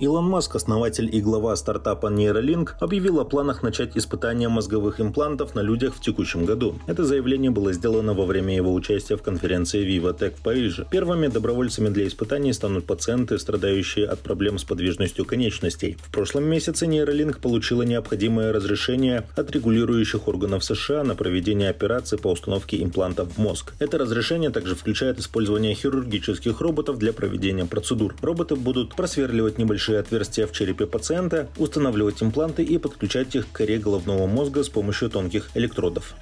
Илон Маск, основатель и глава стартапа Neuralink, объявил о планах начать испытания мозговых имплантов на людях в текущем году. Это заявление было сделано во время его участия в конференции Viva Tech в Париже. Первыми добровольцами для испытаний станут пациенты, страдающие от проблем с подвижностью конечностей. В прошлом месяце Neuralink получила необходимое разрешение от регулирующих органов США на проведение операции по установке имплантов в мозг. Это разрешение также включает использование хирургических роботов для проведения процедур. Роботы будут просверливать небольшие небольшие отверстия в черепе пациента, устанавливать импланты и подключать их к коре головного мозга с помощью тонких электродов.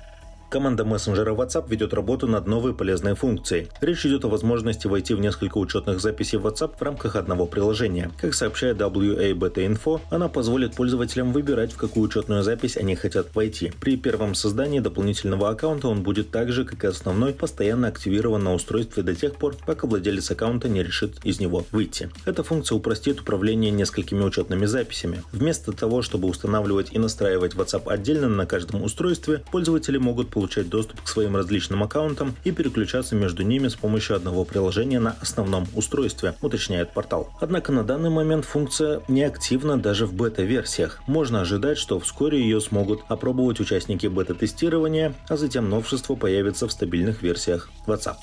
Команда мессенджера WhatsApp ведет работу над новой полезной функцией. Речь идет о возможности войти в несколько учетных записей WhatsApp в рамках одного приложения. Как сообщает WA Beta Info, она позволит пользователям выбирать, в какую учетную запись они хотят войти. При первом создании дополнительного аккаунта он будет так же, как и основной, постоянно активирован на устройстве до тех пор, пока владелец аккаунта не решит из него выйти. Эта функция упростит управление несколькими учетными записями. Вместо того, чтобы устанавливать и настраивать WhatsApp отдельно на каждом устройстве, пользователи могут получать доступ к своим различным аккаунтам и переключаться между ними с помощью одного приложения на основном устройстве, уточняет портал. Однако на данный момент функция неактивна даже в бета-версиях. Можно ожидать, что вскоре ее смогут опробовать участники бета-тестирования, а затем новшество появится в стабильных версиях WhatsApp.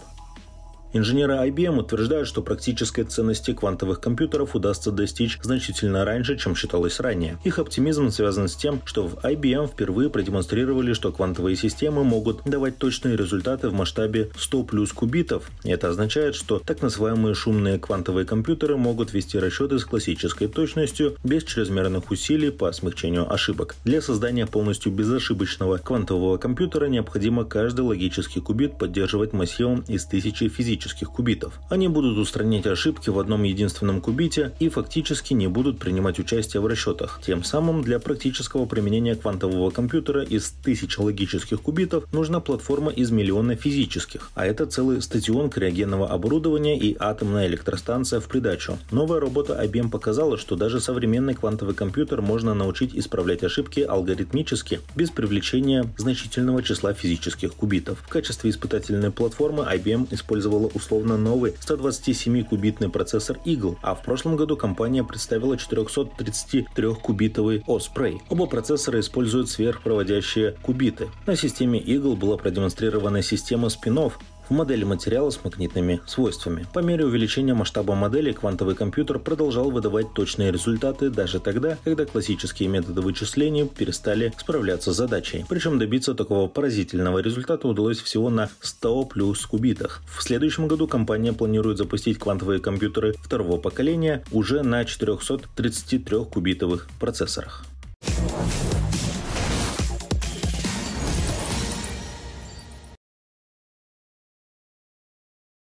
Инженеры IBM утверждают, что практической ценности квантовых компьютеров удастся достичь значительно раньше, чем считалось ранее. Их оптимизм связан с тем, что в IBM впервые продемонстрировали, что квантовые системы могут давать точные результаты в масштабе 100 плюс кубитов. Это означает, что так называемые шумные квантовые компьютеры могут вести расчеты с классической точностью без чрезмерных усилий по смягчению ошибок. Для создания полностью безошибочного квантового компьютера необходимо каждый логический кубит поддерживать массивом из тысячи физических фактических кубитов. Они будут устранять ошибки в одном единственном кубите и фактически не будут принимать участие в расчетах. Тем самым для практического применения квантового компьютера из тысяч логических кубитов нужна платформа из миллиона физических, а это целый стадион криогенного оборудования и атомная электростанция в придачу. Новая работа IBM показала, что даже современный квантовый компьютер можно научить исправлять ошибки алгоритмически без привлечения значительного числа физических кубитов. В качестве испытательной платформы IBM использовала представила условно новый 127-кубитный процессор Eagle, а в прошлом году компания представила 433-кубитовый Osprey. Оба процессора используют сверхпроводящие кубиты. На системе Eagle была продемонстрирована система спинов, в модели материала с магнитными свойствами. По мере увеличения масштаба модели квантовый компьютер продолжал выдавать точные результаты даже тогда, когда классические методы вычислений перестали справляться с задачей. Причем добиться такого поразительного результата удалось всего на 100 плюс кубитах. В следующем году компания планирует запустить квантовые компьютеры второго поколения уже на 433 кубитовых процессорах.